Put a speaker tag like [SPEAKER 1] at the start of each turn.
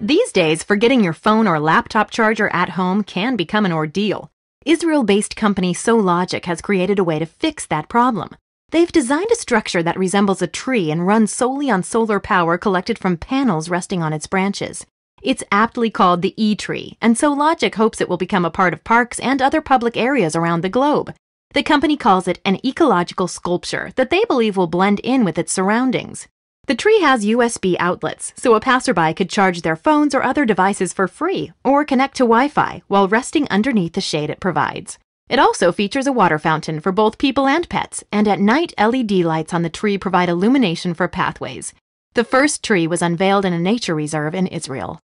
[SPEAKER 1] These days, forgetting your phone or laptop charger at home can become an ordeal. Israel based company SoLogic has created a way to fix that problem. They've designed a structure that resembles a tree and runs solely on solar power collected from panels resting on its branches. It's aptly called the E tree, and SoLogic hopes it will become a part of parks and other public areas around the globe. The company calls it an ecological sculpture that they believe will blend in with its surroundings. The tree has USB outlets, so a passerby could charge their phones or other devices for free or connect to Wi Fi while resting underneath the shade it provides. It also features a water fountain for both people and pets, and at night, LED lights on the tree provide illumination for pathways. The first tree was unveiled in a nature reserve in Israel.